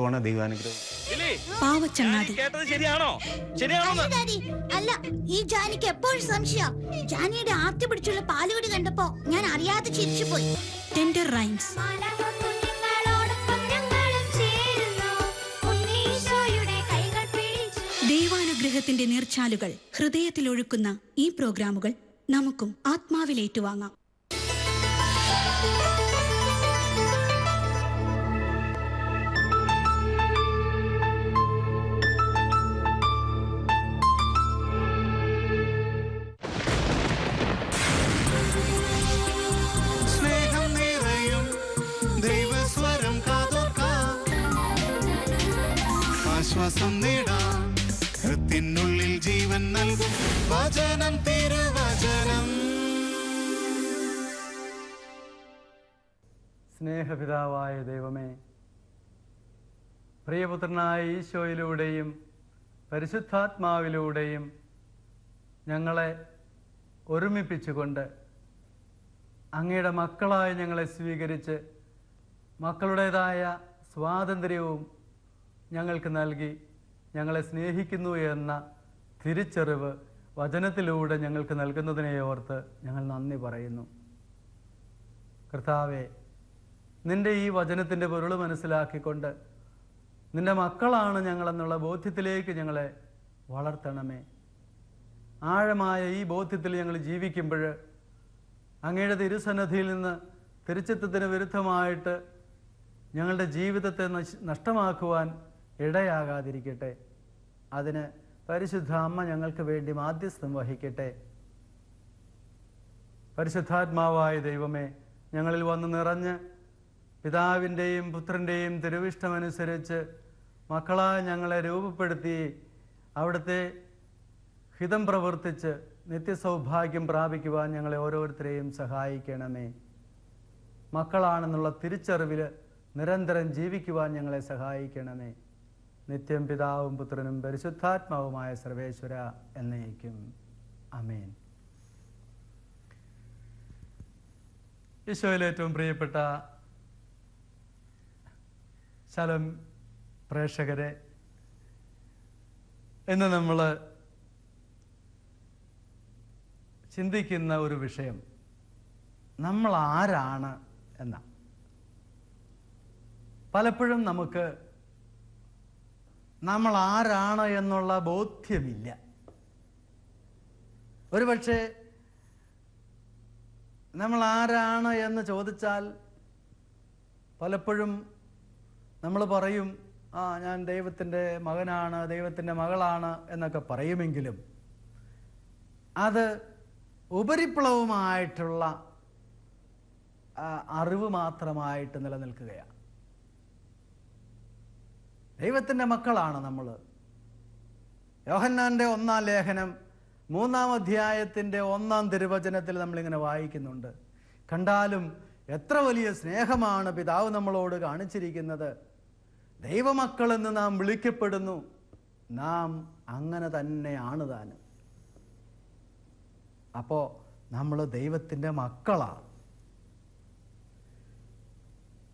പോണ ദൈവാനുഗ്രഹം കേട്ടത് ശരിയാണോ ശരിയാണോ അല്ല ഈ ജാനിക്ക് എപ്പോഴും സംശയം ജാനിയുടെ ആർത്തി പിടിച്ചുള്ള പാലുകടി കണ്ടപ്പോ ഞാൻ അറിയാതെ ചിരിച്ചു പോയി ടെൻഡർ റൈംസ് ദൈവാനുഗ്രഹത്തിന്റെ നീർച്ചാലുകൾ ഹൃദയത്തിൽ ഒഴുക്കുന്ന ഈ പ്രോഗ്രാമുകൾ നമുക്കും ആത്മാവിലേറ്റുവാങ്ങാം വചനം തിരുവചനം സ്നേഹപിതാവായ ദൈവമേ പ്രിയപുത്രനായ ഈശോയിലൂടെയും പരിശുദ്ധാത്മാവിലൂടെയും ഞങ്ങളെ ഒരുമിപ്പിച്ചുകൊണ്ട് അങ്ങയുടെ മക്കളായി ഞങ്ങളെ സ്വീകരിച്ച് മക്കളുടേതായ സ്വാതന്ത്ര്യവും ഞങ്ങൾക്ക് നൽകി ഞങ്ങളെ സ്നേഹിക്കുന്നു എന്ന തിരിച്ചറിവ് വചനത്തിലൂടെ ഞങ്ങൾക്ക് നൽകുന്നതിനെ ഓർത്ത് ഞങ്ങൾ നന്ദി പറയുന്നു കർത്താവെ നിൻ്റെ ഈ വചനത്തിൻ്റെ പൊരുൾ മനസ്സിലാക്കിക്കൊണ്ട് നിൻ്റെ മക്കളാണ് ഞങ്ങളെന്നുള്ള ബോധ്യത്തിലേക്ക് ഞങ്ങളെ വളർത്തണമേ ആഴമായ ഈ ബോധ്യത്തിൽ ഞങ്ങൾ ജീവിക്കുമ്പോൾ അങ്ങയുടെ തിരുസന്നദ്ധിയിൽ നിന്ന് തിരിച്ചെത്തത്തിന് വിരുദ്ധമായിട്ട് ഞങ്ങളുടെ ജീവിതത്തെ നഷ്ടമാക്കുവാൻ ഇടയാകാതിരിക്കട്ടെ അതിന് പരിശുദ്ധ അമ്മ ഞങ്ങൾക്ക് വേണ്ടി മാധ്യസ്ഥം വഹിക്കട്ടെ പരിശുദ്ധാത്മാവായ ദൈവമേ ഞങ്ങളിൽ വന്ന് നിറഞ്ഞ് പിതാവിൻ്റെയും പുത്രൻ്റെയും തിരുവിഷ്ടമനുസരിച്ച് മക്കളായ ഞങ്ങളെ രൂപപ്പെടുത്തി അവിടുത്തെ ഹിതം പ്രവർത്തിച്ച് നിത്യസൗഭാഗ്യം പ്രാപിക്കുവാൻ ഞങ്ങളെ ഓരോരുത്തരെയും സഹായിക്കണമേ മക്കളാണെന്നുള്ള തിരിച്ചറിവിൽ നിരന്തരം ജീവിക്കുവാൻ ഞങ്ങളെ സഹായിക്കണമേ നിത്യം പിതാവും പുത്രനും പരിശുദ്ധാത്മാവുമായ സർവേശ്വര എന്നേക്കും അമേൻ ഈശോയിലെ ഏറ്റവും പ്രിയപ്പെട്ട ശലം പ്രേക്ഷകരെ എന്ന് നമ്മൾ ചിന്തിക്കുന്ന ഒരു വിഷയം നമ്മൾ ആരാണ് എന്ന പലപ്പോഴും നമുക്ക് നമ്മൾ ആരാണ് എന്നുള്ള ബോധ്യമില്ല ഒരുപക്ഷെ നമ്മൾ ആരാണ് എന്ന് ചോദിച്ചാൽ പലപ്പോഴും നമ്മൾ പറയും ആ ഞാൻ ദൈവത്തിൻ്റെ മകനാണ് ദൈവത്തിൻ്റെ മകളാണ് എന്നൊക്കെ പറയുമെങ്കിലും അത് ഉപരിപ്ലവമായിട്ടുള്ള അറിവ് മാത്രമായിട്ട് നിലനിൽക്കുകയാണ് ദൈവത്തിൻ്റെ മക്കളാണ് നമ്മൾ യോഹന്നാൻ്റെ ഒന്നാം ലേഖനം മൂന്നാം അധ്യായത്തിൻ്റെ ഒന്നാം തിരുവചനത്തിൽ നമ്മളിങ്ങനെ വായിക്കുന്നുണ്ട് കണ്ടാലും എത്ര വലിയ സ്നേഹമാണ് പിതാവ് നമ്മളോട് കാണിച്ചിരിക്കുന്നത് ദൈവമക്കളെന്ന് നാം വിളിക്കപ്പെടുന്നു നാം അങ്ങനെ തന്നെയാണ് താനും അപ്പോൾ നമ്മൾ ദൈവത്തിൻ്റെ മക്കളാണ്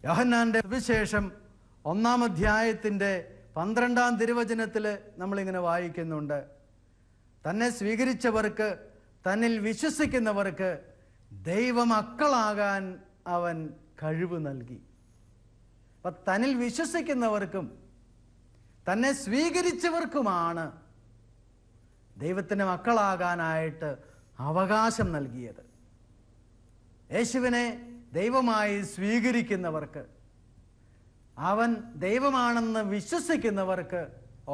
യോഹന്നാൻ്റെ വിശേഷം ഒന്നാം അധ്യായത്തിൻ്റെ പന്ത്രണ്ടാം തിരുവചനത്തിൽ നമ്മളിങ്ങനെ വായിക്കുന്നുണ്ട് തന്നെ സ്വീകരിച്ചവർക്ക് തന്നിൽ വിശ്വസിക്കുന്നവർക്ക് ദൈവമക്കളാകാൻ അവൻ കഴിവ് നൽകി അപ്പൊ തന്നിൽ വിശ്വസിക്കുന്നവർക്കും തന്നെ സ്വീകരിച്ചവർക്കുമാണ് ദൈവത്തിൻ്റെ മക്കളാകാനായിട്ട് അവകാശം നൽകിയത് യേശുവിനെ ദൈവമായി സ്വീകരിക്കുന്നവർക്ക് അവൻ ദൈവമാണെന്ന് വിശ്വസിക്കുന്നവർക്ക്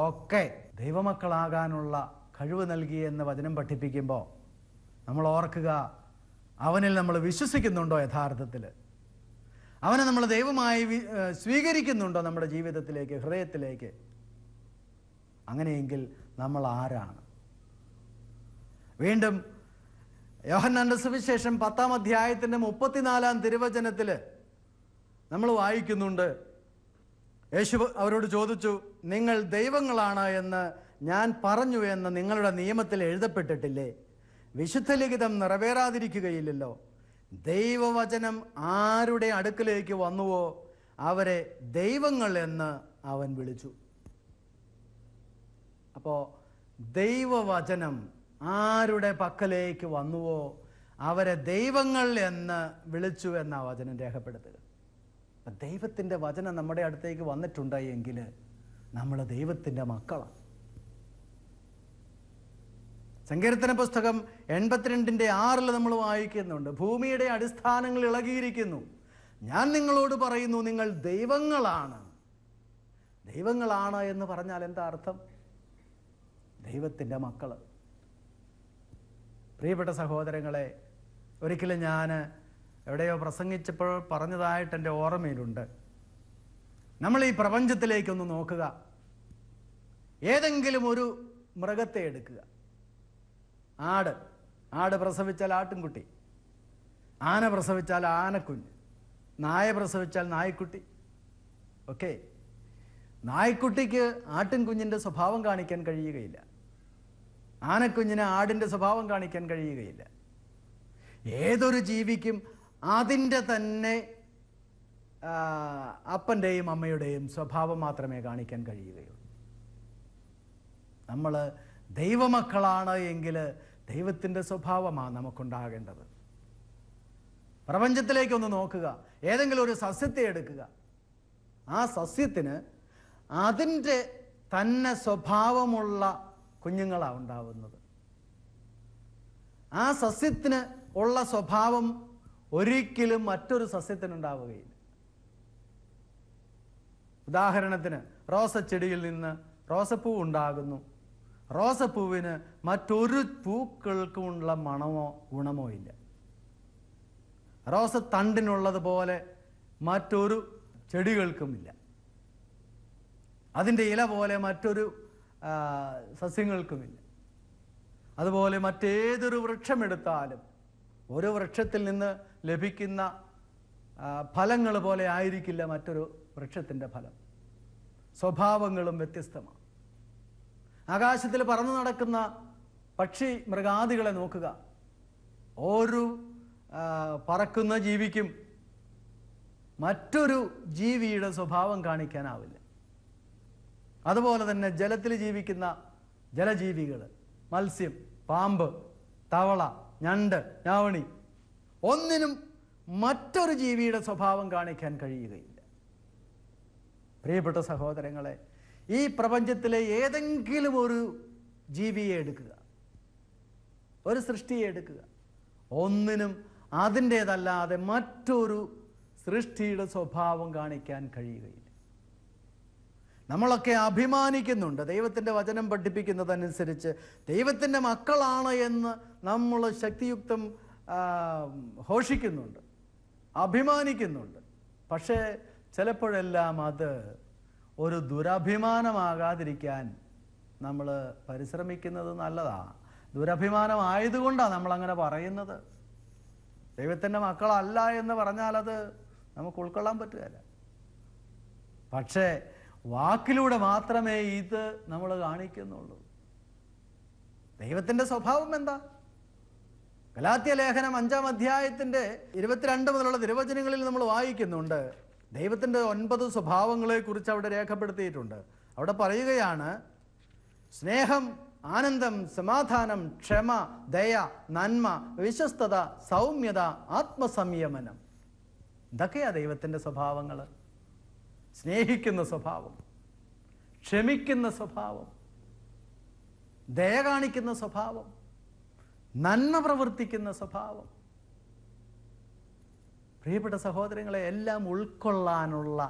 ഒക്കെ ദൈവമക്കളാകാനുള്ള കഴിവ് നൽകി എന്ന് വചനം പഠിപ്പിക്കുമ്പോൾ നമ്മൾ ഓർക്കുക അവനിൽ നമ്മൾ വിശ്വസിക്കുന്നുണ്ടോ യഥാർത്ഥത്തിൽ അവനെ നമ്മൾ ദൈവമായി സ്വീകരിക്കുന്നുണ്ടോ നമ്മുടെ ജീവിതത്തിലേക്ക് ഹൃദയത്തിലേക്ക് അങ്ങനെയെങ്കിൽ നമ്മൾ ആരാണ് വീണ്ടും യോഹന്നാന്റെ സുവിശേഷം പത്താം അധ്യായത്തിൻ്റെ മുപ്പത്തിനാലാം തിരുവചനത്തിൽ നമ്മൾ വായിക്കുന്നുണ്ട് യേശു അവരോട് ചോദിച്ചു നിങ്ങൾ ദൈവങ്ങളാണ് എന്ന് ഞാൻ പറഞ്ഞു എന്ന് നിങ്ങളുടെ നിയമത്തിൽ എഴുതപ്പെട്ടിട്ടില്ലേ വിശുദ്ധ ലിഖിതം നിറവേറാതിരിക്കുകയില്ലല്ലോ ദൈവവചനം ആരുടെ അടുക്കലേക്ക് വന്നുവോ അവരെ ദൈവങ്ങൾ എന്ന് അവൻ വിളിച്ചു അപ്പോൾ ദൈവവചനം ആരുടെ പക്കലേക്ക് വന്നുവോ അവരെ ദൈവങ്ങൾ എന്ന് വിളിച്ചു എന്ന വചനം രേഖപ്പെടുത്തുക ദൈവത്തിൻ്റെ വചനം നമ്മുടെ അടുത്തേക്ക് വന്നിട്ടുണ്ടായി എങ്കിൽ നമ്മൾ ദൈവത്തിൻ്റെ മക്കളാണ് സങ്കീർത്തന പുസ്തകം എൺപത്തിരണ്ടിൻ്റെ ആറിൽ നമ്മൾ വായിക്കുന്നുണ്ട് ഭൂമിയുടെ അടിസ്ഥാനങ്ങൾ ഇളകിയിരിക്കുന്നു ഞാൻ നിങ്ങളോട് പറയുന്നു നിങ്ങൾ ദൈവങ്ങളാണ് ദൈവങ്ങളാണ് എന്ന് പറഞ്ഞാൽ എന്താ അർത്ഥം ദൈവത്തിൻ്റെ മക്കൾ പ്രിയപ്പെട്ട സഹോദരങ്ങളെ ഒരിക്കലും ഞാൻ എവിടെയോ പ്രസംഗിച്ചപ്പോൾ പറഞ്ഞതായിട്ട് എൻ്റെ ഓർമ്മയിലുണ്ട് നമ്മൾ ഈ പ്രപഞ്ചത്തിലേക്കൊന്ന് നോക്കുക ഏതെങ്കിലും ഒരു മൃഗത്തെ എടുക്കുക ആട് ആട് പ്രസവിച്ചാൽ ആട്ടിൻകുട്ടി ആന പ്രസവിച്ചാൽ ആനക്കുഞ്ഞ് നായ പ്രസവിച്ചാൽ നായ്ക്കുട്ടി ഓക്കെ നായ്ക്കുട്ടിക്ക് ആട്ടിൻകുഞ്ഞിൻ്റെ സ്വഭാവം കാണിക്കാൻ കഴിയുകയില്ല ആനക്കുഞ്ഞിന് ആടിൻ്റെ സ്വഭാവം കാണിക്കാൻ കഴിയുകയില്ല ഏതൊരു ജീവിക്കും അതിൻ്റെ തന്നെ അപ്പൻ്റെയും അമ്മയുടെയും സ്വഭാവം മാത്രമേ കാണിക്കാൻ കഴിയുകയുള്ളൂ നമ്മൾ ദൈവമക്കളാണ് എങ്കിൽ ദൈവത്തിൻ്റെ സ്വഭാവമാണ് നമുക്കുണ്ടാകേണ്ടത് പ്രപഞ്ചത്തിലേക്കൊന്ന് നോക്കുക ഏതെങ്കിലും ഒരു സസ്യത്തെ എടുക്കുക ആ സസ്യത്തിന് അതിൻ്റെ തന്നെ സ്വഭാവമുള്ള കുഞ്ഞുങ്ങളാണ് ഉണ്ടാവുന്നത് ആ സസ്യത്തിന് ഉള്ള സ്വഭാവം ഒരിക്കലും മറ്റൊരു സസ്യത്തിനുണ്ടാവുകയില്ല ഉദാഹരണത്തിന് റോസച്ചെടിയിൽ നിന്ന് റോസപ്പൂ ഉണ്ടാകുന്നു റോസപ്പൂവിന് മറ്റൊരു പൂക്കൾക്കുമുള്ള മണമോ ഗുണമോ ഇല്ല റോസത്തണ്ടിനുള്ളതുപോലെ മറ്റൊരു ചെടികൾക്കുമില്ല അതിൻ്റെ ഇല പോലെ മറ്റൊരു സസ്യങ്ങൾക്കുമില്ല അതുപോലെ മറ്റേതൊരു വൃക്ഷമെടുത്താലും ഓരോ വൃക്ഷത്തിൽ നിന്ന് ലഭിക്കുന്ന ഫലങ്ങൾ പോലെ ആയിരിക്കില്ല മറ്റൊരു വൃക്ഷത്തിൻ്റെ ഫലം സ്വഭാവങ്ങളും വ്യത്യസ്തമാണ് ആകാശത്തിൽ പറന്നു നടക്കുന്ന പക്ഷി മൃഗാദികളെ നോക്കുക ഓരോ പറക്കുന്ന ജീവിക്കും മറ്റൊരു ജീവിയുടെ സ്വഭാവം കാണിക്കാനാവില്ല അതുപോലെ തന്നെ ജലത്തിൽ ജീവിക്കുന്ന ജലജീവികൾ മത്സ്യം പാമ്പ് തവള ഞണ്ട് ഞാവണി ഒന്നിനും മറ്റൊരു ജീവിയുടെ സ്വഭാവം കാണിക്കാൻ കഴിയുകയില്ല പ്രിയപ്പെട്ട സഹോദരങ്ങളെ ഈ പ്രപഞ്ചത്തിലെ ഏതെങ്കിലും ഒരു ജീവിയെ എടുക്കുക ഒരു സൃഷ്ടിയെ എടുക്കുക ഒന്നിനും അതിൻ്റേതല്ലാതെ മറ്റൊരു സൃഷ്ടിയുടെ സ്വഭാവം കാണിക്കാൻ കഴിയുകയില്ല നമ്മളൊക്കെ അഭിമാനിക്കുന്നുണ്ട് ദൈവത്തിൻ്റെ വചനം പഠിപ്പിക്കുന്നതനുസരിച്ച് ദൈവത്തിൻ്റെ മക്കളാണ് എന്ന് നമ്മൾ ശക്തിയുക്തം ഘോഷിക്കുന്നുണ്ട് അഭിമാനിക്കുന്നുണ്ട് പക്ഷേ ചിലപ്പോഴെല്ലാം അത് ഒരു ദുരഭിമാനമാകാതിരിക്കാൻ നമ്മൾ പരിശ്രമിക്കുന്നത് നല്ലതാണ് ദുരഭിമാനമായതുകൊണ്ടാണ് നമ്മളങ്ങനെ പറയുന്നത് ദൈവത്തിൻ്റെ മക്കളല്ല എന്ന് പറഞ്ഞാൽ അത് നമുക്ക് ഉൾക്കൊള്ളാൻ പറ്റുകയില്ല പക്ഷേ വാക്കിലൂടെ മാത്രമേ ഇത് നമ്മൾ കാണിക്കുന്നുള്ളൂ ദൈവത്തിൻ്റെ സ്വഭാവം എന്താ ഗലാത്യ ലേഖനം അഞ്ചാം അധ്യായത്തിൻ്റെ ഇരുപത്തിരണ്ട് മുതലുള്ള തിരുവചനങ്ങളിൽ നമ്മൾ വായിക്കുന്നുണ്ട് ദൈവത്തിൻ്റെ ഒൻപത് സ്വഭാവങ്ങളെക്കുറിച്ച് അവിടെ രേഖപ്പെടുത്തിയിട്ടുണ്ട് അവിടെ പറയുകയാണ് സ്നേഹം ആനന്ദം സമാധാനം ക്ഷമ ദയ നന്മ വിശ്വസ്തത സൗമ്യത ആത്മസംയമനം ഇതൊക്കെയാ ദൈവത്തിൻ്റെ സ്വഭാവങ്ങൾ സ്നേഹിക്കുന്ന സ്വഭാവം ക്ഷമിക്കുന്ന സ്വഭാവം ദയ കാണിക്കുന്ന സ്വഭാവം നന്മ പ്രവർത്തിക്കുന്ന സ്വഭാവം പ്രിയപ്പെട്ട സഹോദരങ്ങളെ എല്ലാം ഉൾക്കൊള്ളാനുള്ള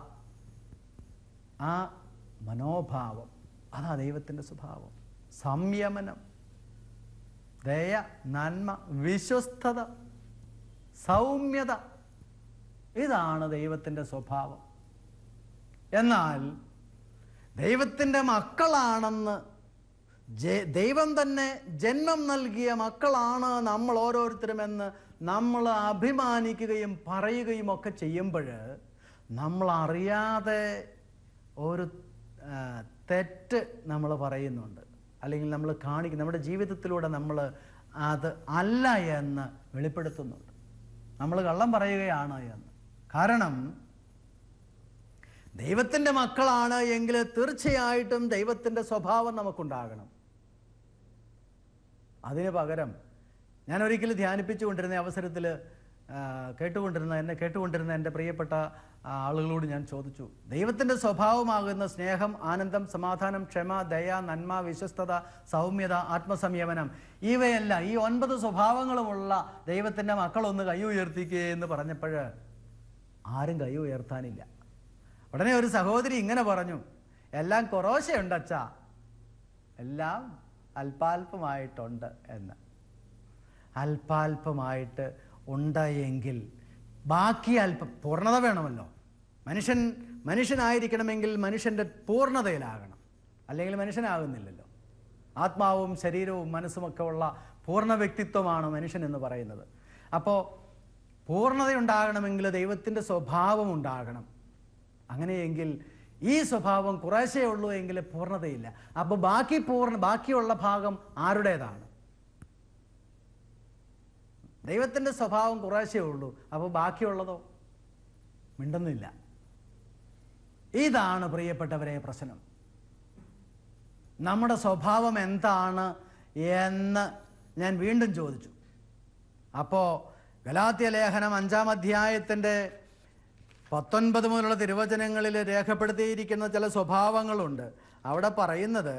ആ മനോഭാവം അതാ ദൈവത്തിൻ്റെ സ്വഭാവം സംയമനം ദയ നന്മ വിശ്വസ്തത സൗമ്യത ഇതാണ് ദൈവത്തിൻ്റെ സ്വഭാവം എന്നാൽ ദൈവത്തിൻ്റെ മക്കളാണെന്ന് ദൈവം തന്നെ ജന്മം നൽകിയ മക്കളാണ് നമ്മൾ ഓരോരുത്തരും എന്ന് നമ്മൾ അഭിമാനിക്കുകയും പറയുകയും ഒക്കെ ചെയ്യുമ്പോൾ നമ്മൾ അറിയാതെ ഒരു തെറ്റ് നമ്മൾ പറയുന്നുണ്ട് അല്ലെങ്കിൽ നമ്മൾ കാണിക്കും നമ്മുടെ ജീവിതത്തിലൂടെ നമ്മൾ അത് അല്ല എന്ന് വെളിപ്പെടുത്തുന്നുണ്ട് നമ്മൾ കള്ളം പറയുകയാണ് എന്ന് കാരണം ദൈവത്തിൻ്റെ മക്കളാണ് എങ്കിൽ തീർച്ചയായിട്ടും ദൈവത്തിൻ്റെ സ്വഭാവം നമുക്കുണ്ടാകണം അതിന് പകരം ഞാൻ ഒരിക്കലും ധ്യാനിപ്പിച്ചുകൊണ്ടിരുന്ന അവസരത്തിൽ കേട്ടുകൊണ്ടിരുന്ന എന്നെ കേട്ടുകൊണ്ടിരുന്ന എൻ്റെ പ്രിയപ്പെട്ട ആളുകളോട് ഞാൻ ചോദിച്ചു ദൈവത്തിൻ്റെ സ്വഭാവമാകുന്ന സ്നേഹം ആനന്ദം സമാധാനം ക്ഷമ ദയ നന്മ വിശ്വസ്തത സൗമ്യത ആത്മസംയമനം ഇവയല്ല ഈ ഒൻപത് സ്വഭാവങ്ങളുമുള്ള ദൈവത്തിൻ്റെ മക്കളൊന്ന് കൈ ഉയർത്തിക്കേ എന്ന് പറഞ്ഞപ്പോൾ ആരും കൈ ഉയർത്താനില്ല ഉടനെ ഒരു സഹോദരി ഇങ്ങനെ പറഞ്ഞു എല്ലാം കൊറോശയുണ്ട് അച്ഛാ എല്ലാം അല്പാൽപമായിട്ടുണ്ട് എന്ന് അല്പാൽപമായിട്ട് ഉണ്ട് എങ്കിൽ ബാക്കി അല്പം പൂർണ്ണത വേണമല്ലോ മനുഷ്യൻ മനുഷ്യനായിരിക്കണമെങ്കിൽ മനുഷ്യൻ്റെ പൂർണ്ണതയിലാകണം അല്ലെങ്കിൽ മനുഷ്യനാകുന്നില്ലല്ലോ ആത്മാവും ശരീരവും മനസ്സുമൊക്കെ ഉള്ള പൂർണ്ണ വ്യക്തിത്വമാണ് മനുഷ്യൻ എന്ന് പറയുന്നത് അപ്പോൾ പൂർണ്ണതയുണ്ടാകണമെങ്കിൽ ദൈവത്തിൻ്റെ സ്വഭാവം ഉണ്ടാകണം അങ്ങനെയെങ്കിൽ ഈ സ്വഭാവം കുറേശ്ശേ ഉള്ളൂ എങ്കിൽ പൂർണ്ണതയില്ല അപ്പോൾ ബാക്കി പൂർണ്ണ ബാക്കിയുള്ള ഭാഗം ആരുടേതാണ് ദൈവത്തിൻ്റെ സ്വഭാവം കുറേശ്ശേ ഉള്ളൂ അപ്പോൾ ബാക്കിയുള്ളതോ മിണ്ടുന്നില്ല ഇതാണ് പ്രിയപ്പെട്ടവരെ പ്രശ്നം നമ്മുടെ സ്വഭാവം എന്താണ് എന്ന് ഞാൻ വീണ്ടും ചോദിച്ചു അപ്പോൾ ഗലാത്യ ലേഖനം അഞ്ചാം അധ്യായത്തിൻ്റെ പത്തൊൻപത് മുതലുള്ള തിരുവചനങ്ങളിൽ രേഖപ്പെടുത്തിയിരിക്കുന്ന ചില സ്വഭാവങ്ങളുണ്ട് അവിടെ പറയുന്നത്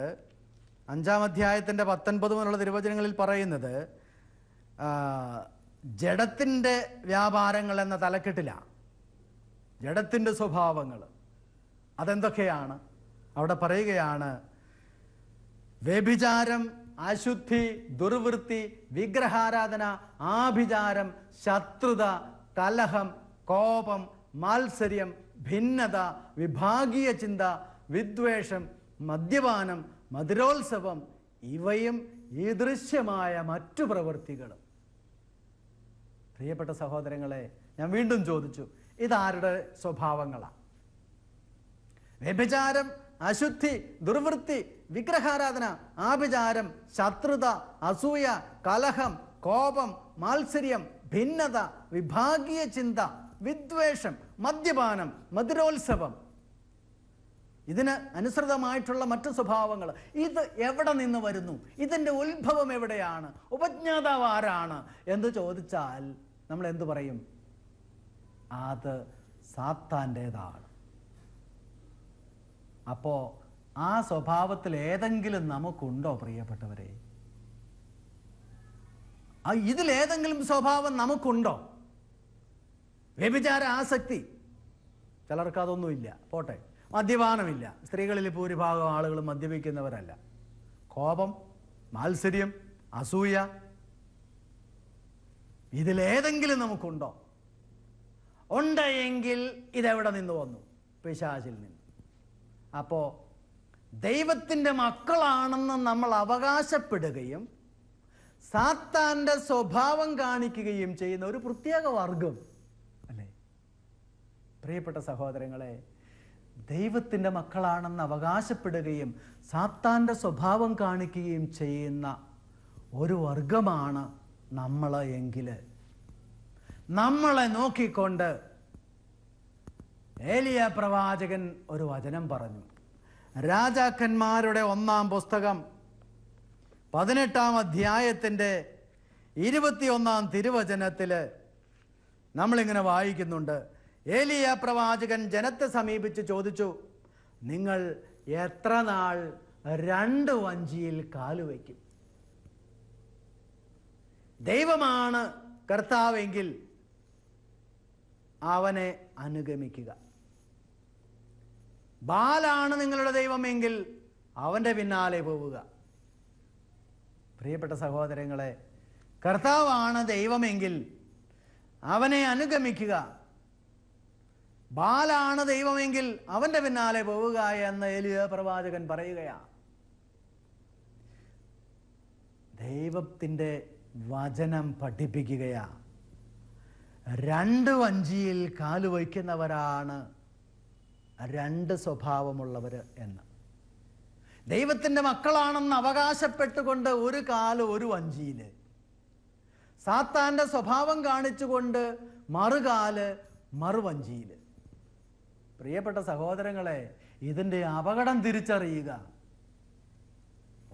അഞ്ചാം അധ്യായത്തിൻ്റെ പത്തൊൻപത് മുതലുള്ള തിരുവചനങ്ങളിൽ പറയുന്നത് ജഡത്തിൻ്റെ വ്യാപാരങ്ങൾ എന്ന തലക്കെട്ടിലാണ് ജഡത്തിൻ്റെ സ്വഭാവങ്ങൾ അതെന്തൊക്കെയാണ് അവിടെ പറയുകയാണ് വ്യഭിചാരം അശുദ്ധി ദുർവൃത്തി വിഗ്രഹാരാധന ആഭിചാരം ശത്രുത കലഹം കോപം മാത്സര്യം ഭിന്നത വിഭാഗീയ ചിന്ത വിദ്വേഷം മദ്യപാനം മധുരോത്സവം ഇവയും ഈ ദൃശ്യമായ മറ്റു പ്രവൃത്തികളും പ്രിയപ്പെട്ട സഹോദരങ്ങളെ ഞാൻ വീണ്ടും ചോദിച്ചു ഇതാരുടെ സ്വഭാവങ്ങളാണ് വ്യഭിചാരം അശുദ്ധി ദുർവൃത്തി വിഗ്രഹാരാധന ആഭിചാരം ശത്രുത അസൂയ കലഹം കോപം മാത്സര്യം ഭിന്നത വിഭാഗീയ ചിന്ത വിദ്വേഷം മദ്യപാനം മധുരോത്സവം ഇതിന് അനുസൃതമായിട്ടുള്ള മറ്റു സ്വഭാവങ്ങൾ ഇത് എവിടെ നിന്ന് വരുന്നു ഇതിൻ്റെ ഉത്ഭവം എവിടെയാണ് ഉപജ്ഞാതാവ് ആരാണ് എന്ന് ചോദിച്ചാൽ നമ്മൾ എന്തു പറയും അത് സാത്താൻ്റേതാണ് അപ്പോൾ ആ സ്വഭാവത്തിൽ ഏതെങ്കിലും നമുക്കുണ്ടോ പ്രിയപ്പെട്ടവരെ ഇതിലേതെങ്കിലും സ്വഭാവം നമുക്കുണ്ടോ വ്യഭിചാര ആസക്തി ചിലർക്ക് അതൊന്നുമില്ല പോട്ടെ മദ്യപാനമില്ല സ്ത്രീകളിൽ ഭൂരിഭാഗം ആളുകൾ മദ്യപിക്കുന്നവരല്ല കോപം മാത്സര്യം അസൂയ ഇതിലേതെങ്കിലും നമുക്കുണ്ടോ ഉണ്ടെങ്കിൽ ഇതെവിടെ നിന്ന് വന്നു പിശാചിൽ നിന്ന് അപ്പോൾ ദൈവത്തിൻ്റെ മക്കളാണെന്ന് നമ്മൾ അവകാശപ്പെടുകയും സാത്താന്റെ സ്വഭാവം കാണിക്കുകയും ചെയ്യുന്ന ഒരു പ്രത്യേക വർഗം പ്രിയപ്പെട്ട സഹോദരങ്ങളെ ദൈവത്തിൻ്റെ മക്കളാണെന്ന് അവകാശപ്പെടുകയും സാത്താൻ്റെ സ്വഭാവം കാണിക്കുകയും ചെയ്യുന്ന ഒരു വർഗമാണ് നമ്മൾ എങ്കിൽ നമ്മളെ നോക്കിക്കൊണ്ട് ഏലിയ പ്രവാചകൻ ഒരു വചനം പറഞ്ഞു രാജാക്കന്മാരുടെ ഒന്നാം പുസ്തകം പതിനെട്ടാം അധ്യായത്തിൻ്റെ ഇരുപത്തിയൊന്നാം തിരുവചനത്തിൽ നമ്മളിങ്ങനെ വായിക്കുന്നുണ്ട് ഏലിയ പ്രവാചകൻ ജനത്തെ സമീപിച്ച് ചോദിച്ചു നിങ്ങൾ എത്ര നാൾ രണ്ട് വഞ്ചിയിൽ കാലുവയ്ക്കും ദൈവമാണ് കർത്താവെങ്കിൽ അവനെ അനുഗമിക്കുക ബാലാണ് നിങ്ങളുടെ ദൈവമെങ്കിൽ അവൻ്റെ പിന്നാലെ പോവുക പ്രിയപ്പെട്ട സഹോദരങ്ങളെ കർത്താവാണ് ദൈവമെങ്കിൽ അവനെ അനുഗമിക്കുക ബാലാണ് ദൈവമെങ്കിൽ അവന്റെ പിന്നാലെ പോവുക എന്ന് എലിയ പ്രവാചകൻ പറയുകയാണ് ദൈവത്തിൻ്റെ വചനം പഠിപ്പിക്കുകയാ രണ്ട് വഞ്ചിയിൽ കാലുവയ്ക്കുന്നവരാണ് രണ്ട് സ്വഭാവമുള്ളവർ എന്ന് ദൈവത്തിൻ്റെ മക്കളാണെന്ന് അവകാശപ്പെട്ടുകൊണ്ട് ഒരു കാല് ഒരു വഞ്ചിയിൽ സാത്താൻ്റെ സ്വഭാവം കാണിച്ചുകൊണ്ട് മറുകാല് മറുവഞ്ചിയിൽ പ്രിയപ്പെട്ട സഹോദരങ്ങളെ ഇതിൻ്റെ അപകടം തിരിച്ചറിയുക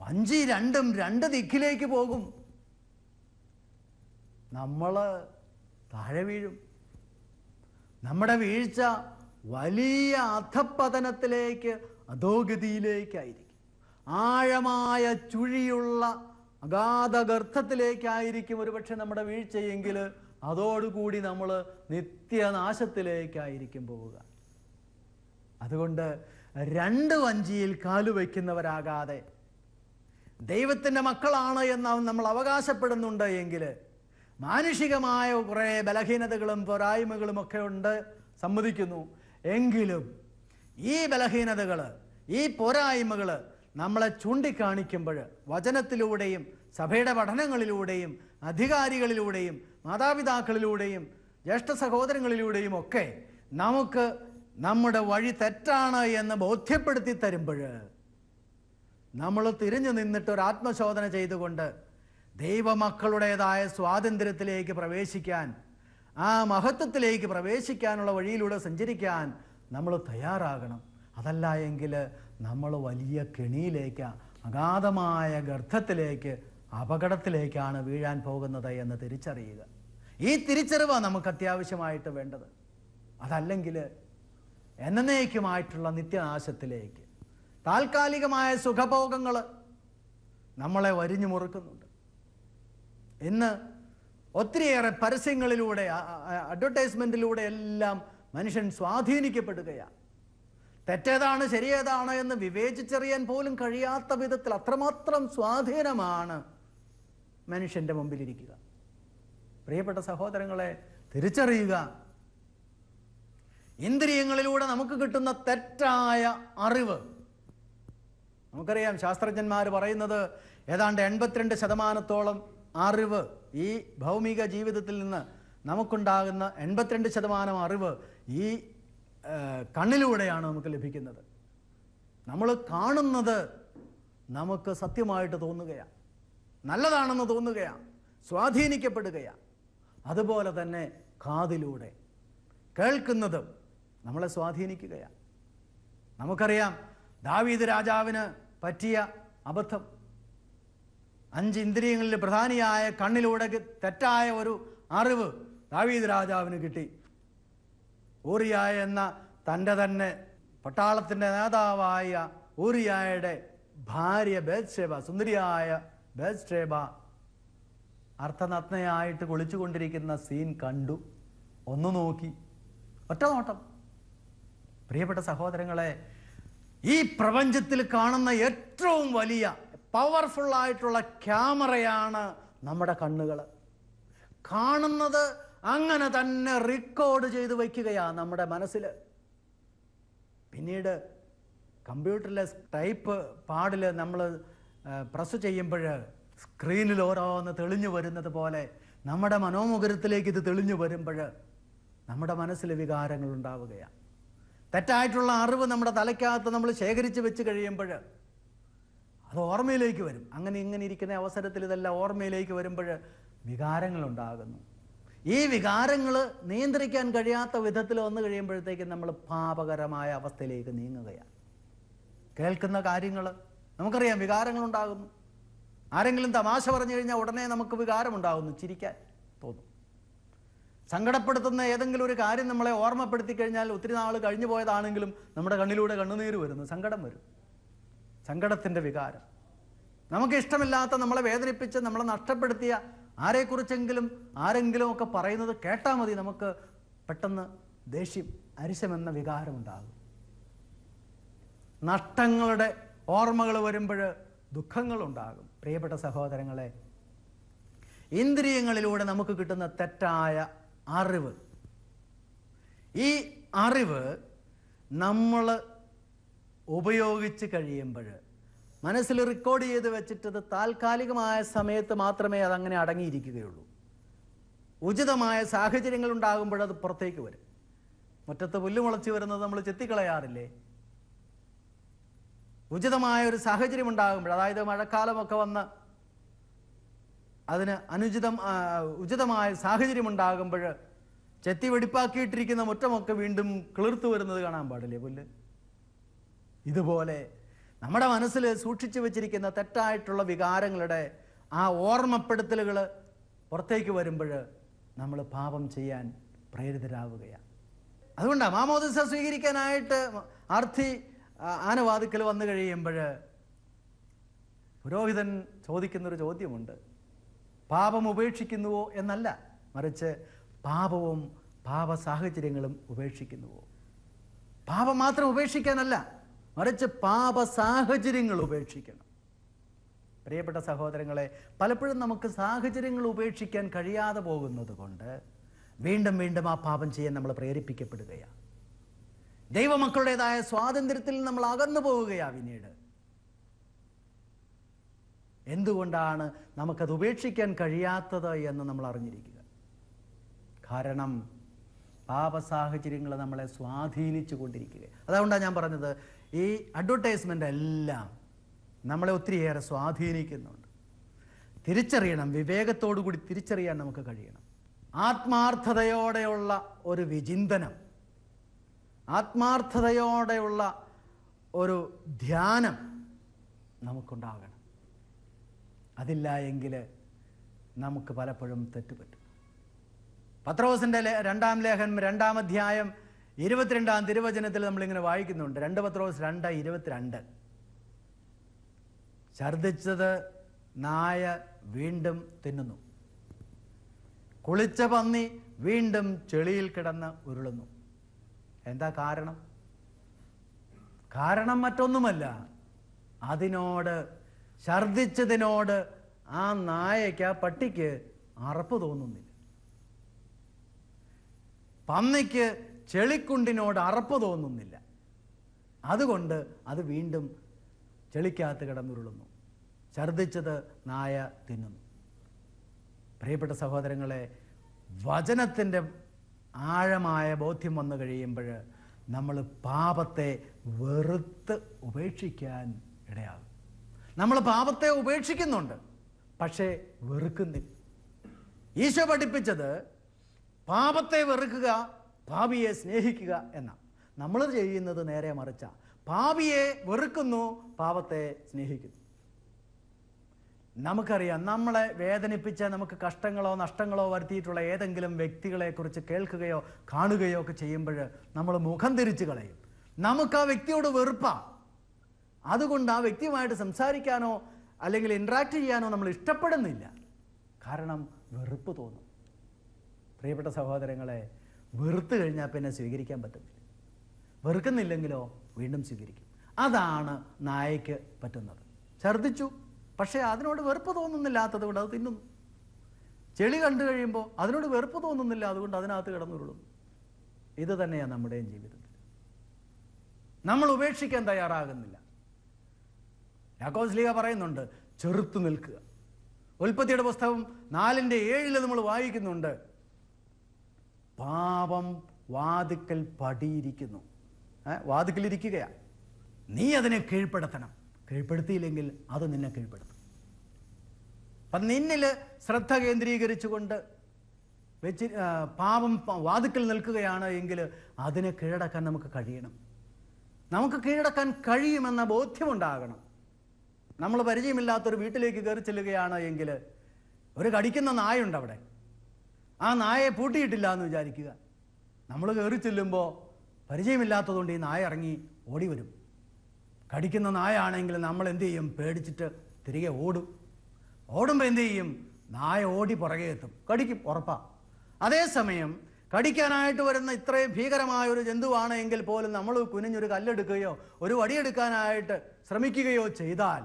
വഞ്ചി രണ്ടും രണ്ട് ദിക്കിലേക്ക് പോകും നമ്മൾ താഴെ വീഴും നമ്മുടെ വീഴ്ച വലിയ അധപ്പതനത്തിലേക്ക് അധോഗതിയിലേക്കായിരിക്കും ആഴമായ ചുഴിയുള്ള അഗാധഗർത്തത്തിലേക്കായിരിക്കും ഒരുപക്ഷെ നമ്മുടെ വീഴ്ചയെങ്കിൽ അതോടുകൂടി നമ്മൾ നിത്യനാശത്തിലേക്കായിരിക്കും പോവുക അതുകൊണ്ട് രണ്ട് വഞ്ചിയിൽ കാലുവയ്ക്കുന്നവരാകാതെ ദൈവത്തിൻ്റെ മക്കളാണ് എന്ന് നമ്മൾ അവകാശപ്പെടുന്നുണ്ട് എങ്കിൽ മാനുഷികമായ കുറേ ബലഹീനതകളും പോരായ്മകളും ഒക്കെ ഉണ്ട് സമ്മതിക്കുന്നു എങ്കിലും ഈ ബലഹീനതകൾ ഈ പോരായ്മകൾ നമ്മളെ ചൂണ്ടിക്കാണിക്കുമ്പോൾ വചനത്തിലൂടെയും സഭയുടെ പഠനങ്ങളിലൂടെയും അധികാരികളിലൂടെയും മാതാപിതാക്കളിലൂടെയും ജ്യേഷ്ഠ സഹോദരങ്ങളിലൂടെയും ഒക്കെ നമുക്ക് നമ്മുടെ വഴി തെറ്റാണ് എന്ന് ബോധ്യപ്പെടുത്തി തരുമ്പോൾ നമ്മൾ തിരിഞ്ഞു നിന്നിട്ട് ഒരു ആത്മശോധന ചെയ്തുകൊണ്ട് ദൈവമക്കളുടേതായ സ്വാതന്ത്ര്യത്തിലേക്ക് പ്രവേശിക്കാൻ ആ മഹത്വത്തിലേക്ക് പ്രവേശിക്കാനുള്ള വഴിയിലൂടെ സഞ്ചരിക്കാൻ നമ്മൾ തയ്യാറാകണം അതല്ല എങ്കിൽ നമ്മൾ വലിയ കെണിയിലേക്ക് അഗാധമായ ഗർഭത്തിലേക്ക് അപകടത്തിലേക്കാണ് വീഴാൻ പോകുന്നത് എന്ന് തിരിച്ചറിയുക ഈ തിരിച്ചറിവാണ് നമുക്ക് അത്യാവശ്യമായിട്ട് വേണ്ടത് അതല്ലെങ്കിൽ എന്നേക്കുമായിട്ടുള്ള നിത്യനാശത്തിലേക്ക് താൽക്കാലികമായ സുഖഭോഗങ്ങൾ നമ്മളെ വരിഞ്ഞു മുറുക്കുന്നുണ്ട് ഇന്ന് ഒത്തിരിയേറെ പരസ്യങ്ങളിലൂടെ അഡ്വർടൈസ്മെൻറ്റിലൂടെ എല്ലാം മനുഷ്യൻ സ്വാധീനിക്കപ്പെടുകയാണ് തെറ്റേതാണ് ശരിയേതാണ് എന്ന് വിവേചിച്ചറിയാൻ പോലും കഴിയാത്ത വിധത്തിൽ അത്രമാത്രം സ്വാധീനമാണ് മനുഷ്യൻ്റെ മുമ്പിലിരിക്കുക പ്രിയപ്പെട്ട സഹോദരങ്ങളെ തിരിച്ചറിയുക ഇന്ദ്രിയങ്ങളിലൂടെ നമുക്ക് കിട്ടുന്ന തെറ്റായ അറിവ് നമുക്കറിയാം ശാസ്ത്രജ്ഞന്മാർ പറയുന്നത് ഏതാണ്ട് എൺപത്തിരണ്ട് ശതമാനത്തോളം അറിവ് ഈ ഭൗമിക ജീവിതത്തിൽ നിന്ന് നമുക്കുണ്ടാകുന്ന എൺപത്തിരണ്ട് ശതമാനം അറിവ് ഈ കണ്ണിലൂടെയാണ് നമുക്ക് ലഭിക്കുന്നത് നമ്മൾ കാണുന്നത് നമുക്ക് സത്യമായിട്ട് തോന്നുകയാണ് നല്ലതാണെന്ന് തോന്നുകയാണ് സ്വാധീനിക്കപ്പെടുകയാണ് അതുപോലെ തന്നെ കാതിലൂടെ കേൾക്കുന്നതും നമ്മളെ സ്വാധീനിക്കുകയാണ് നമുക്കറിയാം ദാവീദ് രാജാവിന് പറ്റിയ അബദ്ധം അഞ്ച് ഇന്ദ്രിയങ്ങളിൽ പ്രധാനിയായ കണ്ണിലൂടെ തെറ്റായ ഒരു അറിവ് ദാവീദ് രാജാവിന് കിട്ടി ഊറിയായ എന്ന തൻ്റെ തന്നെ പട്ടാളത്തിൻ്റെ നേതാവായ ഊറിയായുടെ ഭാര്യ ബേത്ഷേബ സുന്ദരിയായ ബേത്ഷേബ അർത്ഥനത്നയായിട്ട് കുളിച്ചുകൊണ്ടിരിക്കുന്ന സീൻ കണ്ടു ഒന്ന് നോക്കി ഒറ്റ നോട്ടം പ്രിയപ്പെട്ട സഹോദരങ്ങളെ ഈ പ്രപഞ്ചത്തിൽ കാണുന്ന ഏറ്റവും വലിയ പവർഫുൾ ആയിട്ടുള്ള ക്യാമറയാണ് നമ്മുടെ കണ്ണുകൾ കാണുന്നത് അങ്ങനെ തന്നെ റെക്കോർഡ് ചെയ്ത് വയ്ക്കുകയാണ് നമ്മുടെ മനസ്സിൽ പിന്നീട് കമ്പ്യൂട്ടറിലെ ടൈപ്പ് പാടിൽ നമ്മൾ പ്രസ് ചെയ്യുമ്പോൾ സ്ക്രീനിൽ ഓരോന്ന് തെളിഞ്ഞു വരുന്നത് പോലെ നമ്മുടെ മനോമുഖരത്തിലേക്ക് ഇത് തെളിഞ്ഞു വരുമ്പോൾ നമ്മുടെ മനസ്സിൽ വികാരങ്ങൾ ഉണ്ടാവുകയാണ് തെറ്റായിട്ടുള്ള അറിവ് നമ്മുടെ തലയ്ക്കകത്ത് നമ്മൾ ശേഖരിച്ച് വെച്ച് കഴിയുമ്പോൾ അത് ഓർമ്മയിലേക്ക് വരും അങ്ങനെ ഇങ്ങനെ ഇരിക്കുന്ന അവസരത്തിൽ ഇതെല്ലാം ഓർമ്മയിലേക്ക് വരുമ്പോൾ വികാരങ്ങളുണ്ടാകുന്നു ഈ വികാരങ്ങൾ നിയന്ത്രിക്കാൻ കഴിയാത്ത വിധത്തിൽ വന്നു കഴിയുമ്പോഴത്തേക്കും നമ്മൾ പാപകരമായ അവസ്ഥയിലേക്ക് നീങ്ങുകയാണ് കേൾക്കുന്ന കാര്യങ്ങൾ നമുക്കറിയാം വികാരങ്ങളുണ്ടാകുന്നു ആരെങ്കിലും തമാശ പറഞ്ഞു കഴിഞ്ഞാൽ ഉടനെ നമുക്ക് വികാരമുണ്ടാകുന്നു ചിരിക്കാൻ തോന്നും സങ്കടപ്പെടുത്തുന്ന ഏതെങ്കിലും ഒരു കാര്യം നമ്മളെ ഓർമ്മപ്പെടുത്തി കഴിഞ്ഞാൽ ഒത്തിരി നാൾ കഴിഞ്ഞു പോയതാണെങ്കിലും നമ്മുടെ കണ്ണിലൂടെ കണ്ണുനീര് വരുന്നു സങ്കടം വരും സങ്കടത്തിൻ്റെ വികാരം നമുക്ക് ഇഷ്ടമില്ലാത്ത നമ്മളെ വേദനിപ്പിച്ച് നമ്മളെ നഷ്ടപ്പെടുത്തിയ ആരെക്കുറിച്ചെങ്കിലും ആരെങ്കിലും ഒക്കെ പറയുന്നത് കേട്ടാൽ മതി നമുക്ക് പെട്ടെന്ന് ദേഷ്യം അരിശമെന്ന വികാരമുണ്ടാകും നഷ്ടങ്ങളുടെ ഓർമ്മകൾ വരുമ്പോൾ ദുഃഖങ്ങളുണ്ടാകും പ്രിയപ്പെട്ട സഹോദരങ്ങളെ ഇന്ദ്രിയങ്ങളിലൂടെ നമുക്ക് കിട്ടുന്ന തെറ്റായ അറിവ് ഈ അറിവ് നമ്മൾ ഉപയോഗിച്ച് കഴിയുമ്പോൾ മനസ്സിൽ റെക്കോർഡ് ചെയ്ത് വെച്ചിട്ടത് താൽക്കാലികമായ സമയത്ത് മാത്രമേ അതങ്ങനെ അടങ്ങിയിരിക്കുകയുള്ളൂ ഉചിതമായ സാഹചര്യങ്ങൾ ഉണ്ടാകുമ്പോൾ അത് പുറത്തേക്ക് വരും മുറ്റത്ത് പുല്ല് മുളച്ചു വരുന്നത് നമ്മൾ ചെത്തിക്കളയാറില്ലേ ഉചിതമായ ഒരു സാഹചര്യം ഉണ്ടാകുമ്പോൾ അതായത് മഴക്കാലമൊക്കെ വന്ന് അതിന് അനുചിതം ഉചിതമായ സാഹചര്യമുണ്ടാകുമ്പോൾ ചെത്തി വെടിപ്പാക്കിയിട്ടിരിക്കുന്ന മുറ്റമൊക്കെ വീണ്ടും കിളിർത്തു വരുന്നത് കാണാൻ പാടില്ലേ പുല്ല് ഇതുപോലെ നമ്മുടെ മനസ്സിൽ സൂക്ഷിച്ചു വച്ചിരിക്കുന്ന തെറ്റായിട്ടുള്ള വികാരങ്ങളുടെ ആ ഓർമ്മപ്പെടുത്തലുകൾ പുറത്തേക്ക് വരുമ്പോൾ നമ്മൾ പാപം ചെയ്യാൻ പ്രേരിതരാവുകയാണ് അതുകൊണ്ടാണ് മാമോദിസ സ്വീകരിക്കാനായിട്ട് ആർത്തി ആനവാദിക്കൽ വന്നു കഴിയുമ്പോൾ പുരോഹിതൻ ചോദിക്കുന്നൊരു ചോദ്യമുണ്ട് പാപം ഉപേക്ഷിക്കുന്നുവോ എന്നല്ല മറിച്ച് പാപവും പാപ സാഹചര്യങ്ങളും ഉപേക്ഷിക്കുന്നുവോ പാപം മാത്രം ഉപേക്ഷിക്കാനല്ല മറിച്ച് പാപ സാഹചര്യങ്ങൾ ഉപേക്ഷിക്കണം പ്രിയപ്പെട്ട സഹോദരങ്ങളെ പലപ്പോഴും നമുക്ക് സാഹചര്യങ്ങൾ ഉപേക്ഷിക്കാൻ കഴിയാതെ പോകുന്നത് കൊണ്ട് വീണ്ടും വീണ്ടും ആ പാപം ചെയ്യാൻ നമ്മൾ പ്രേരിപ്പിക്കപ്പെടുകയാണ് ദൈവമക്കളുടേതായ സ്വാതന്ത്ര്യത്തിൽ നമ്മൾ അകന്നു പോവുകയാണ് പിന്നീട് എന്തുകൊണ്ടാണ് നമുക്കത് ഉപേക്ഷിക്കാൻ കഴിയാത്തത് എന്ന് നമ്മൾ അറിഞ്ഞിരിക്കുക കാരണം പാപ സാഹചര്യങ്ങൾ നമ്മളെ സ്വാധീനിച്ചു കൊണ്ടിരിക്കുക അതുകൊണ്ടാണ് ഞാൻ പറഞ്ഞത് ഈ അഡ്വർടൈസ്മെൻ്റ് എല്ലാം നമ്മളെ ഒത്തിരിയേറെ സ്വാധീനിക്കുന്നുണ്ട് തിരിച്ചറിയണം വിവേകത്തോടു കൂടി തിരിച്ചറിയാൻ നമുക്ക് കഴിയണം ആത്മാർത്ഥതയോടെയുള്ള ഒരു വിചിന്തനം ആത്മാർത്ഥതയോടെയുള്ള ഒരു ധ്യാനം നമുക്കുണ്ടാകണം അതില്ല എങ്കിൽ നമുക്ക് പലപ്പോഴും തെറ്റുപറ്റും പത്രോസിൻ്റെ രണ്ടാം ലേഖനം രണ്ടാം അധ്യായം ഇരുപത്തിരണ്ടാം തിരുവചനത്തിൽ നമ്മളിങ്ങനെ വായിക്കുന്നുണ്ട് രണ്ട് പത്രോസ് രണ്ട് ഇരുപത്തിരണ്ട് ഛർദിച്ചത് നായ വീണ്ടും തിന്നുന്നു കുളിച്ച പന്നി വീണ്ടും ചെളിയിൽ കിടന്ന് ഉരുളുന്നു എന്താ കാരണം കാരണം മറ്റൊന്നുമല്ല അതിനോട് ഛർദിച്ചതിനോട് ആ നായയ്ക്ക് ആ പട്ടിക്ക് അറപ്പ് തോന്നുന്നില്ല പന്നിക്ക് ചെളിക്കുണ്ടിനോട് അറപ്പ് തോന്നുന്നില്ല അതുകൊണ്ട് അത് വീണ്ടും ചെളിക്കകത്ത് കിടന്നുരുളുന്നു ഛർദിച്ചത് നായ തിന്നുന്നു പ്രിയപ്പെട്ട സഹോദരങ്ങളെ വചനത്തിൻ്റെ ആഴമായ ബോധ്യം വന്നു കഴിയുമ്പോൾ നമ്മൾ പാപത്തെ വെറുത്ത് ഉപേക്ഷിക്കാൻ ഇടയാകും നമ്മൾ പാപത്തെ ഉപേക്ഷിക്കുന്നുണ്ട് പക്ഷേ വെറുക്കുന്നില്ല ഈശോ പഠിപ്പിച്ചത് പാപത്തെ വെറുക്കുക പാപിയെ സ്നേഹിക്കുക എന്നാണ് നമ്മൾ ചെയ്യുന്നത് നേരെ മറിച്ച പാപിയെ വെറുക്കുന്നു പാപത്തെ സ്നേഹിക്കുന്നു നമുക്കറിയാം നമ്മളെ വേദനിപ്പിച്ച നമുക്ക് കഷ്ടങ്ങളോ നഷ്ടങ്ങളോ വരുത്തിയിട്ടുള്ള ഏതെങ്കിലും വ്യക്തികളെക്കുറിച്ച് കേൾക്കുകയോ കാണുകയോ ഒക്കെ ചെയ്യുമ്പോൾ നമ്മൾ മുഖം തിരിച്ചു കളയും നമുക്ക് ആ വ്യക്തിയോട് വെറുപ്പാണ് അതുകൊണ്ട് ആ വ്യക്തിയുമായിട്ട് സംസാരിക്കാനോ അല്ലെങ്കിൽ ഇൻട്രാക്ട് ചെയ്യാനോ നമ്മൾ ഇഷ്ടപ്പെടുന്നില്ല കാരണം വെറുപ്പ് തോന്നും പ്രിയപ്പെട്ട സഹോദരങ്ങളെ വെറുത്ത് കഴിഞ്ഞാൽ പിന്നെ സ്വീകരിക്കാൻ പറ്റുന്നില്ല വെറുക്കുന്നില്ലെങ്കിലോ വീണ്ടും സ്വീകരിക്കും അതാണ് നായയ്ക്ക് പറ്റുന്നത് ഛർദിച്ചു പക്ഷേ അതിനോട് വെറുപ്പ് തോന്നുന്നില്ലാത്തത് കൊണ്ട് അത് തിന്നുന്നു ചെളി കണ്ടു കഴിയുമ്പോൾ അതിനോട് വെറുപ്പ് തോന്നുന്നില്ല അതുകൊണ്ട് അതിനകത്ത് കിടന്നുരുളും ഇത് തന്നെയാണ് നമ്മുടെയും ജീവിതത്തിൽ നമ്മൾ ഉപേക്ഷിക്കാൻ തയ്യാറാകുന്നില്ല യാക്കോസ് ലീഗ പറയുന്നുണ്ട് ചെറുത്തു നിൽക്കുക ഉൽപ്പത്തിയുടെ പുസ്തകം നാലിൻ്റെ ഏഴിൽ നമ്മൾ വായിക്കുന്നുണ്ട് പാപം വാതുക്കൽ പടിയിരിക്കുന്നു വാതുക്കലിരിക്കുകയാണ് നീ അതിനെ കീഴ്പ്പെടുത്തണം കീഴ്പ്പെടുത്തിയില്ലെങ്കിൽ അത് നിന്നെ കീഴ്പ്പെടുത്തും അപ്പം നിന്നിൽ ശ്രദ്ധ കേന്ദ്രീകരിച്ചുകൊണ്ട് വെച്ച് പാപം വാതുക്കൽ നിൽക്കുകയാണ് എങ്കിൽ അതിനെ കീഴടക്കാൻ നമുക്ക് കഴിയണം നമുക്ക് കീഴടക്കാൻ കഴിയുമെന്ന ബോധ്യമുണ്ടാകണം നമ്മൾ പരിചയമില്ലാത്തൊരു വീട്ടിലേക്ക് കയറി ചെല്ലുകയാണ് എങ്കിൽ ഒരു കടിക്കുന്ന നായുണ്ട് അവിടെ ആ നായയെ പൂട്ടിയിട്ടില്ല എന്ന് വിചാരിക്കുക നമ്മൾ കയറി ചെല്ലുമ്പോൾ പരിചയമില്ലാത്തതുകൊണ്ട് ഈ നായ ഇറങ്ങി ഓടി വരും കടിക്കുന്ന നായാണെങ്കിൽ നമ്മൾ എന്ത് ചെയ്യും പേടിച്ചിട്ട് തിരികെ ഓടും ഓടുമ്പോൾ എന്ത് ചെയ്യും നായ ഓടി പുറകെ എത്തും കടിക്കും ഉറപ്പാ അതേസമയം കടിക്കാനായിട്ട് വരുന്ന ഇത്രയും ഭീകരമായ ഒരു ജന്തുവാണ് എങ്കിൽ പോലും നമ്മൾ കുനിഞ്ഞൊരു കല്ലെടുക്കുകയോ ഒരു വടിയെടുക്കാനായിട്ട് ശ്രമിക്കുകയോ ചെയ്താൽ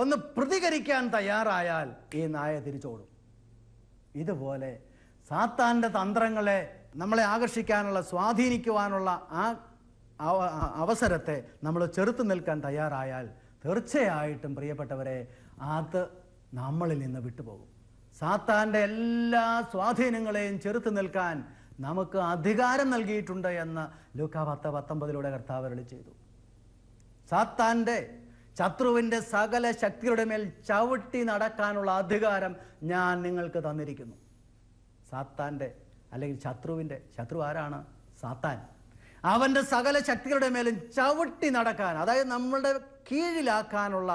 ഒന്ന് പ്രതികരിക്കാൻ തയ്യാറായാൽ ഈ നായ തിരിച്ചോടും ഇതുപോലെ സാത്താൻ്റെ തന്ത്രങ്ങളെ നമ്മളെ ആകർഷിക്കാനുള്ള സ്വാധീനിക്കുവാനുള്ള ആ അവസരത്തെ നമ്മൾ ചെറുത്തു നിൽക്കാൻ തയ്യാറായാൽ തീർച്ചയായിട്ടും പ്രിയപ്പെട്ടവരെ അത് നമ്മളിൽ നിന്ന് വിട്ടുപോകും സാത്താൻ്റെ എല്ലാ സ്വാധീനങ്ങളെയും ചെറുത്തു നിൽക്കാൻ നമുക്ക് അധികാരം നൽകിയിട്ടുണ്ട് എന്ന് ലൂക്ക പത്ത് പത്തൊമ്പതിലൂടെ കർത്താവ് ചെയ്തു സാത്താൻ്റെ ശത്രുവിൻ്റെ സകല ശക്തിയുടെ മേൽ ചവിട്ടി നടക്കാനുള്ള അധികാരം ഞാൻ നിങ്ങൾക്ക് തന്നിരിക്കുന്നു സാത്താൻ്റെ അല്ലെങ്കിൽ ശത്രുവിൻ്റെ ശത്രു ആരാണ് സാത്താൻ അവൻ്റെ സകല ശക്തികളുടെ മേലും ചവിട്ടി നടക്കാൻ അതായത് നമ്മളുടെ കീഴിലാക്കാനുള്ള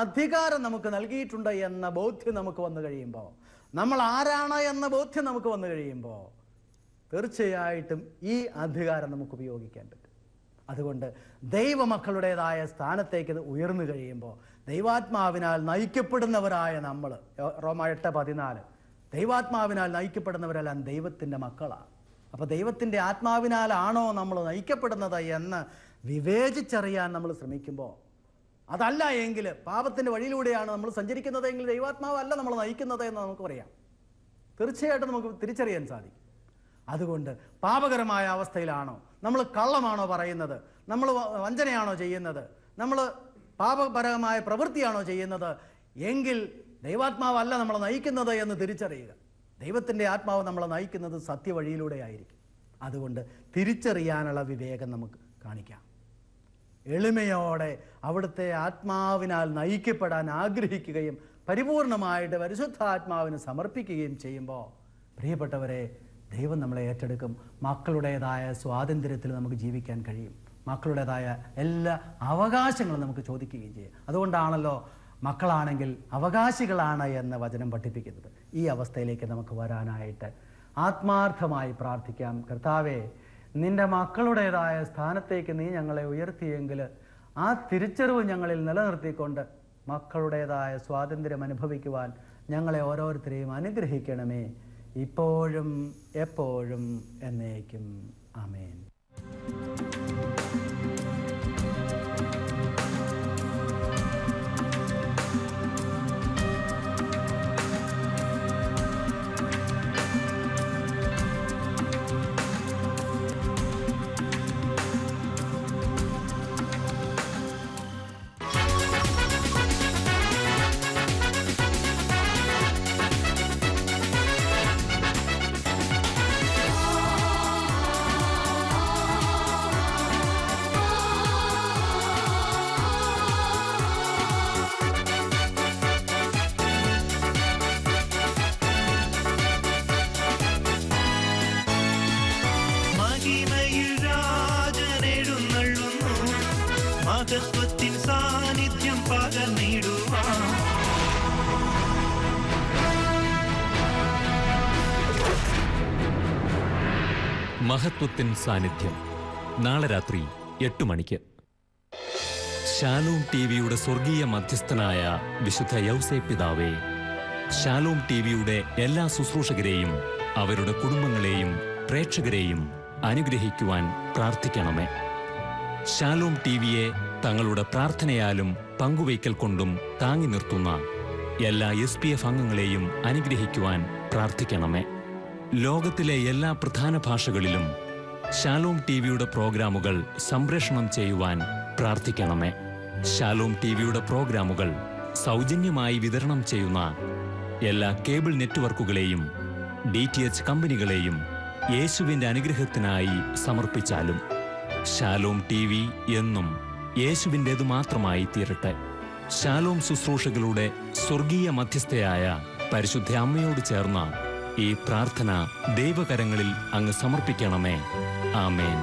അധികാരം നമുക്ക് നൽകിയിട്ടുണ്ട് എന്ന ബോധ്യം നമുക്ക് വന്നു കഴിയുമ്പോൾ നമ്മൾ ആരാണ് എന്ന ബോധ്യം നമുക്ക് വന്നു കഴിയുമ്പോൾ തീർച്ചയായിട്ടും ഈ അധികാരം നമുക്ക് ഉപയോഗിക്കേണ്ടത് അതുകൊണ്ട് ദൈവമക്കളുടേതായ സ്ഥാനത്തേക്ക് ഇത് ഉയർന്നു കഴിയുമ്പോൾ ദൈവാത്മാവിനാൽ നയിക്കപ്പെടുന്നവരായ നമ്മൾ റോമ എട്ട് പതിനാല് ദൈവാത്മാവിനാൽ നയിക്കപ്പെടുന്നവരെല്ലാം ദൈവത്തിൻ്റെ മക്കളാണ് അപ്പോൾ ദൈവത്തിൻ്റെ ആത്മാവിനാലാണോ നമ്മൾ നയിക്കപ്പെടുന്നത് എന്ന് വിവേചിച്ചറിയാൻ നമ്മൾ ശ്രമിക്കുമ്പോൾ അതല്ല എങ്കിൽ പാപത്തിൻ്റെ വഴിയിലൂടെയാണ് നമ്മൾ സഞ്ചരിക്കുന്നതെങ്കിൽ ദൈവാത്മാവല്ല നമ്മൾ നയിക്കുന്നത് എന്ന് നമുക്ക് പറയാം തീർച്ചയായിട്ടും നമുക്ക് തിരിച്ചറിയാൻ സാധിക്കും അതുകൊണ്ട് പാപകരമായ അവസ്ഥയിലാണോ നമ്മൾ കള്ളമാണോ പറയുന്നത് നമ്മൾ വഞ്ചനയാണോ ചെയ്യുന്നത് നമ്മൾ പാപപരമായ പ്രവൃത്തിയാണോ ചെയ്യുന്നത് എങ്കിൽ ദൈവാത്മാവല്ല നമ്മളെ നയിക്കുന്നത് എന്ന് തിരിച്ചറിയുക ദൈവത്തിൻ്റെ ആത്മാവ് നമ്മളെ നയിക്കുന്നത് സത്യവഴിയിലൂടെ ആയിരിക്കും അതുകൊണ്ട് തിരിച്ചറിയാനുള്ള വിവേകം നമുക്ക് കാണിക്കാം എളിമയോടെ അവിടുത്തെ ആത്മാവിനാൽ നയിക്കപ്പെടാൻ ആഗ്രഹിക്കുകയും പരിപൂർണമായിട്ട് ആത്മാവിന് സമർപ്പിക്കുകയും ചെയ്യുമ്പോൾ പ്രിയപ്പെട്ടവരെ ദൈവം നമ്മളെ ഏറ്റെടുക്കും മക്കളുടേതായ സ്വാതന്ത്ര്യത്തിൽ നമുക്ക് ജീവിക്കാൻ കഴിയും മക്കളുടേതായ എല്ലാ അവകാശങ്ങളും നമുക്ക് ചോദിക്കുകയും ചെയ്യും അതുകൊണ്ടാണല്ലോ മക്കളാണെങ്കിൽ അവകാശികളാണ് എന്ന വചനം പഠിപ്പിക്കുന്നത് ഈ അവസ്ഥയിലേക്ക് നമുക്ക് വരാനായിട്ട് ആത്മാർത്ഥമായി പ്രാർത്ഥിക്കാം കർത്താവെ നിന്റെ മക്കളുടേതായ സ്ഥാനത്തേക്ക് നീ ഞങ്ങളെ ഉയർത്തിയെങ്കിൽ ആ തിരിച്ചറിവ് ഞങ്ങളിൽ നിലനിർത്തിക്കൊണ്ട് മക്കളുടേതായ സ്വാതന്ത്ര്യം അനുഭവിക്കുവാൻ ഞങ്ങളെ ഓരോരുത്തരെയും അനുഗ്രഹിക്കണമേ ഇപ്പോഴും എപ്പോഴും എന്നേക്കും ആമേൻ മഹത്വത്തിൻ സാന്നിധ്യം നാളെ രാത്രി എട്ട് മണിക്ക് ഷാലോം ടി വിയുടെ സ്വർഗീയ മധ്യസ്ഥനായ വിശുദ്ധ യൗസേ പിതാവേ ഷാലോം ടി വിയുടെ എല്ലാ ശുശ്രൂഷകരെയും അവരുടെ കുടുംബങ്ങളെയും പ്രേക്ഷകരെയും അനുഗ്രഹിക്കുവാൻ പ്രാർത്ഥിക്കണമേ ഷാലോം ടി വിയെ തങ്ങളുടെ പ്രാർത്ഥനയാലും പങ്കുവയ്ക്കൽ കൊണ്ടും താങ്ങി നിർത്തുന്ന എല്ലാ എസ് പി എഫ് അംഗങ്ങളെയും അനുഗ്രഹിക്കുവാൻ പ്രാർത്ഥിക്കണമേ ലോകത്തിലെ എല്ലാ പ്രധാന ഭാഷകളിലും ഷാലോം ടി വിയുടെ പ്രോഗ്രാമുകൾ സംപ്രേഷണം ചെയ്യുവാൻ പ്രാർത്ഥിക്കണമേ ഷാലോം ടി വിയുടെ പ്രോഗ്രാമുകൾ സൗജന്യമായി വിതരണം ചെയ്യുന്ന എല്ലാ കേബിൾ നെറ്റ്വർക്കുകളെയും ഡി ടി എച്ച് കമ്പനികളെയും യേശുവിൻ്റെ അനുഗ്രഹത്തിനായി സമർപ്പിച്ചാലും ഷാലോം ടി വി എന്നും യേശുവിൻ്റെതു മാത്രമായി തീരട്ടെ ഷാലോം ശുശ്രൂഷകളുടെ സ്വർഗീയ മധ്യസ്ഥയായ പരിശുദ്ധ അമ്മയോട് ചേർന്ന ഈ പ്രാർത്ഥന ദൈവകരങ്ങളിൽ അങ്ങ് സമർപ്പിക്കണമേ ആമേൻ